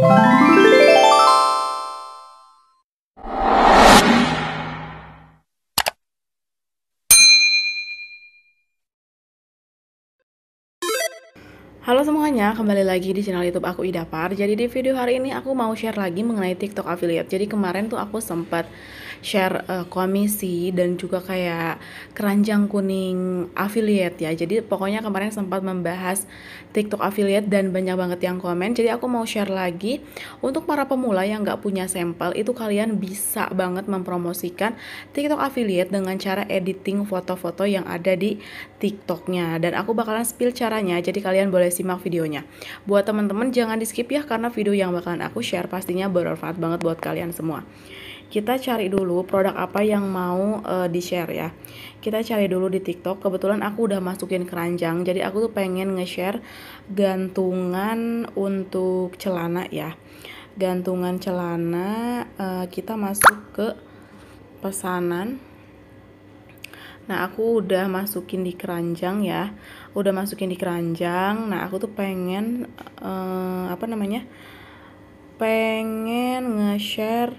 Bye. Halo semuanya, kembali lagi di channel YouTube aku Idapar. Jadi di video hari ini aku mau share lagi mengenai TikTok affiliate. Jadi kemarin tuh aku sempat share uh, komisi dan juga kayak keranjang kuning affiliate ya. Jadi pokoknya kemarin sempat membahas TikTok affiliate dan banyak banget yang komen. Jadi aku mau share lagi untuk para pemula yang nggak punya sampel itu kalian bisa banget mempromosikan TikTok affiliate dengan cara editing foto-foto yang ada di TikToknya. Dan aku bakalan spill caranya. Jadi kalian boleh simak videonya. Buat teman-teman jangan di skip ya karena video yang bakalan aku share pastinya bermanfaat banget buat kalian semua. Kita cari dulu produk apa yang mau uh, di-share ya. Kita cari dulu di TikTok. Kebetulan aku udah masukin keranjang. Jadi aku tuh pengen nge-share gantungan untuk celana ya. Gantungan celana uh, kita masuk ke pesanan Nah, aku udah masukin di keranjang ya. Udah masukin di keranjang. Nah, aku tuh pengen uh, apa namanya? Pengen nge-share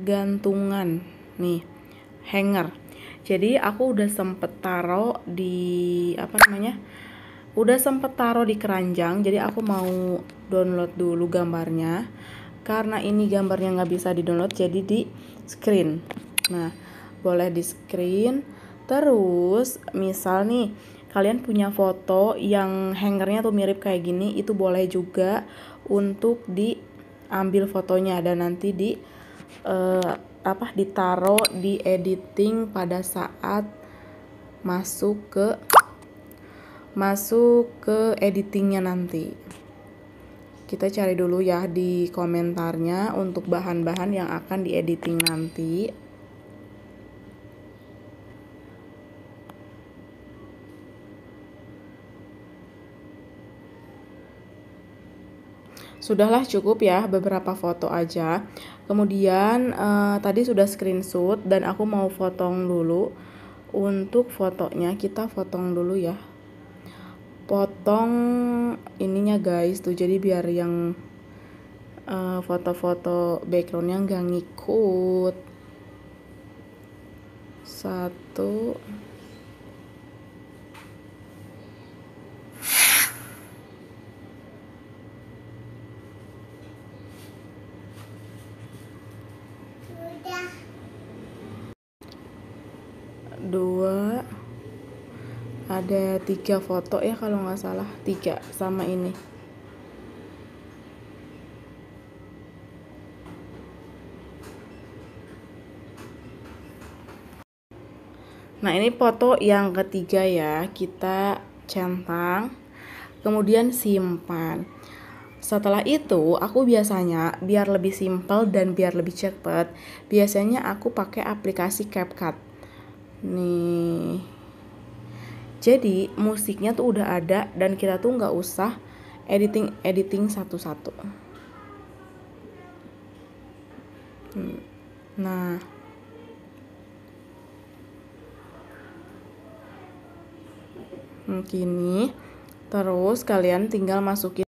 gantungan nih, hanger. Jadi aku udah sempet taro di apa namanya? Udah sempet taro di keranjang. Jadi aku mau download dulu gambarnya. Karena ini gambarnya nggak bisa di download, jadi di screen. Nah, boleh di screen Terus, misal nih, kalian punya foto yang hangernya tuh mirip kayak gini, itu boleh juga untuk diambil fotonya dan nanti di uh, apa Ditaro di editing pada saat masuk ke masuk ke editingnya nanti. Kita cari dulu ya di komentarnya untuk bahan-bahan yang akan di editing nanti. sudahlah cukup ya beberapa foto aja kemudian uh, tadi sudah screenshot dan aku mau potong dulu untuk fotonya kita potong dulu ya potong ininya guys tuh jadi biar yang foto eh, foto-foto backgroundnya nggak ngikut satu dua ada tiga foto ya kalau nggak salah tiga sama ini Nah ini foto yang ketiga ya kita centang kemudian simpan setelah itu, aku biasanya biar lebih simple dan biar lebih cepet, biasanya aku pakai aplikasi CapCut. Nih. Jadi, musiknya tuh udah ada dan kita tuh nggak usah editing-editing satu-satu. Hmm. Nah, kini hmm, terus kalian tinggal masukin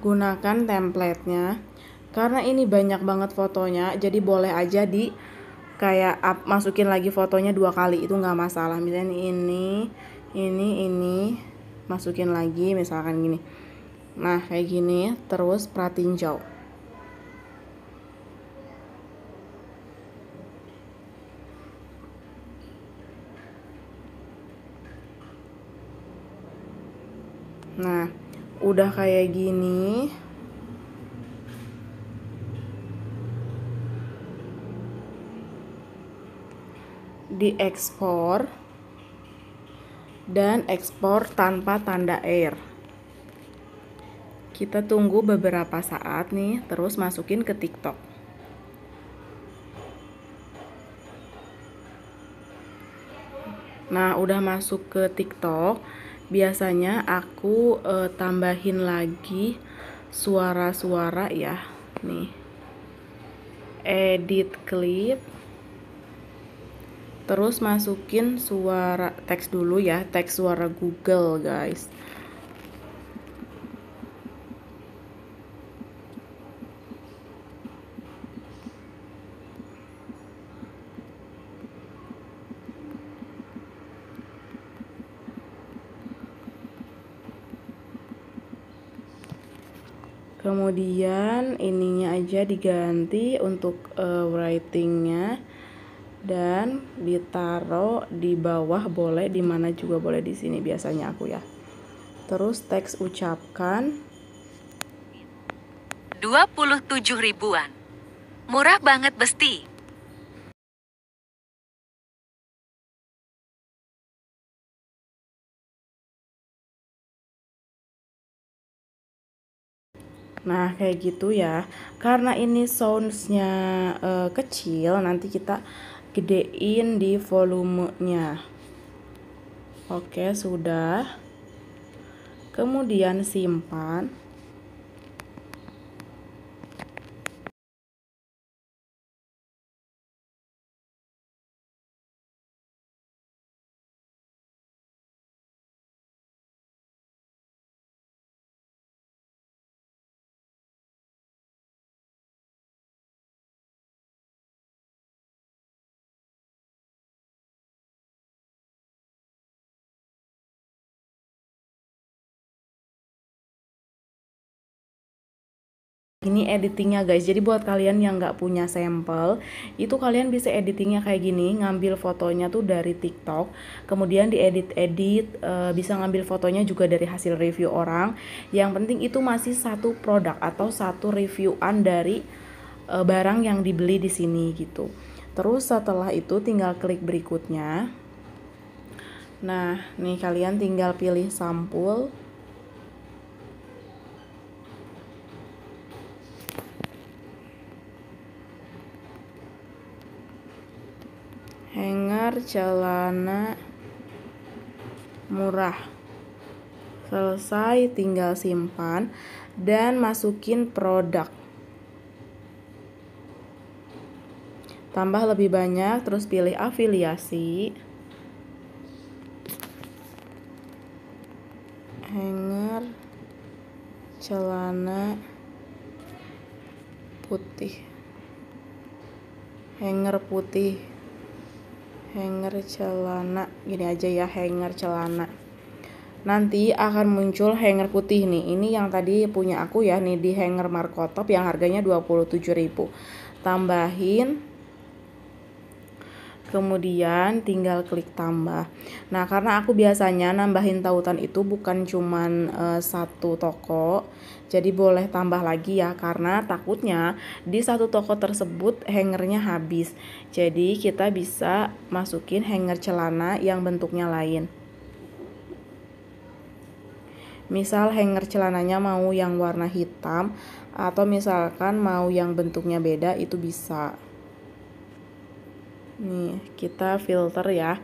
gunakan templatenya karena ini banyak banget fotonya jadi boleh aja di kayak up, masukin lagi fotonya dua kali itu nggak masalah misalnya ini ini ini masukin lagi misalkan gini nah kayak gini terus perhatiin jauh nah udah kayak gini diekspor dan ekspor tanpa tanda air kita tunggu beberapa saat nih terus masukin ke tiktok nah udah masuk ke tiktok biasanya aku uh, tambahin lagi suara-suara ya nih edit clip terus masukin suara teks dulu ya teks suara Google guys kemudian ininya aja diganti untuk uh, writingnya dan ditaruh di bawah boleh di mana juga boleh di sini biasanya aku ya terus teks ucapkan 27 ribuan murah banget besti Nah, kayak gitu ya. Karena ini soundsnya uh, kecil, nanti kita gedein di volumenya. Oke, sudah. Kemudian simpan. Ini editingnya guys, jadi buat kalian yang nggak punya sampel, itu kalian bisa editingnya kayak gini, ngambil fotonya tuh dari TikTok, kemudian diedit-edit, e, eh, bisa ngambil fotonya juga dari hasil review orang. Yang penting itu masih satu produk atau satu reviewan dari e, barang yang dibeli di sini gitu. Terus setelah itu tinggal klik berikutnya. Nah, nih kalian tinggal pilih sampul pasar celana murah. Selesai tinggal simpan dan masukin produk. Tambah lebih banyak terus pilih afiliasi. Hanger celana putih. Hanger putih hanger celana gini aja ya hanger celana nanti akan muncul hanger putih nih ini yang tadi punya aku ya nih di hanger markotop yang harganya 27.000 tambahin kemudian tinggal klik tambah. Nah, karena aku biasanya nambahin tautan itu bukan cuman uh, satu toko, jadi boleh tambah lagi ya karena takutnya di satu toko tersebut hangernya habis. Jadi kita bisa masukin hanger celana yang bentuknya lain. Misal hanger celananya mau yang warna hitam atau misalkan mau yang bentuknya beda itu bisa nih kita filter ya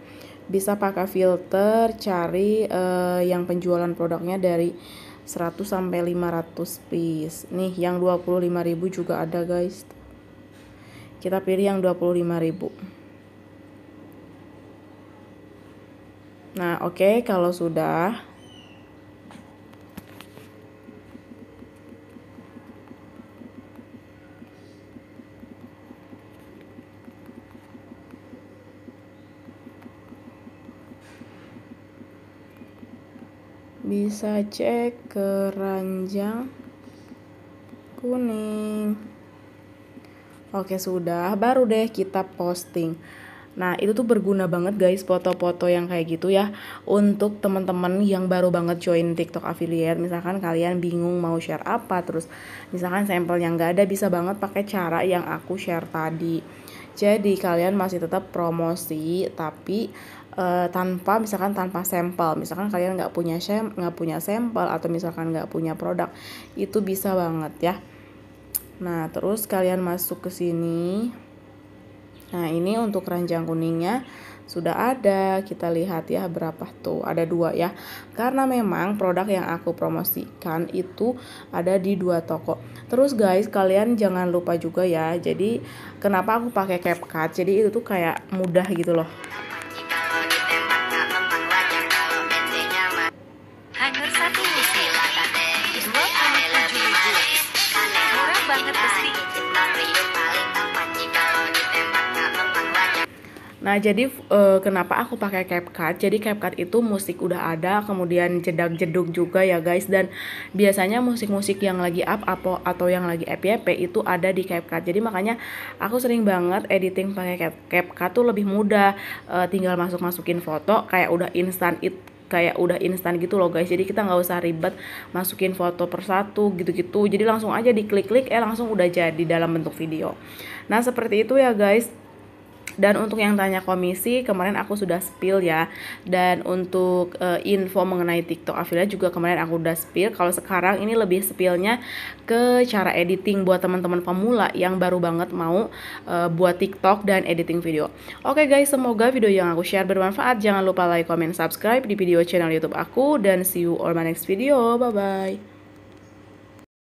bisa pakai filter cari uh, yang penjualan produknya dari 100 sampai 500 piece nih yang 25.000 juga ada guys kita pilih yang 25.000 nah oke okay, kalau sudah bisa cek keranjang kuning oke sudah baru deh kita posting Nah, itu tuh berguna banget guys foto-foto yang kayak gitu ya untuk teman-teman yang baru banget join TikTok affiliate. Misalkan kalian bingung mau share apa terus misalkan sampel yang nggak ada bisa banget pakai cara yang aku share tadi. Jadi kalian masih tetap promosi tapi uh, tanpa misalkan tanpa sampel misalkan kalian nggak punya nggak punya sampel atau misalkan nggak punya produk itu bisa banget ya nah terus kalian masuk ke sini Nah ini untuk ranjang kuningnya sudah ada kita lihat ya berapa tuh ada dua ya karena memang produk yang aku promosikan itu ada di dua toko terus guys kalian jangan lupa juga ya jadi kenapa aku pakai CapCut jadi itu tuh kayak mudah gitu loh Nah, jadi e, kenapa aku pakai CapCut? Jadi CapCut itu musik udah ada, kemudian jedak jeduk juga ya guys. Dan biasanya musik-musik yang lagi up atau atau yang lagi FYP itu ada di CapCut. Jadi makanya aku sering banget editing pakai CapCut tuh lebih mudah. E, tinggal masuk-masukin foto kayak udah instan it kayak udah instan gitu loh guys jadi kita nggak usah ribet masukin foto persatu gitu-gitu jadi langsung aja diklik-klik eh langsung udah jadi dalam bentuk video nah seperti itu ya guys dan untuk yang tanya komisi kemarin aku sudah spill ya. Dan untuk uh, info mengenai TikTok affiliate juga kemarin aku udah spill. Kalau sekarang ini lebih spillnya ke cara editing buat teman-teman pemula yang baru banget mau uh, buat TikTok dan editing video. Oke okay guys, semoga video yang aku share bermanfaat. Jangan lupa like, comment, subscribe di video channel YouTube aku dan see you on my next video. Bye bye.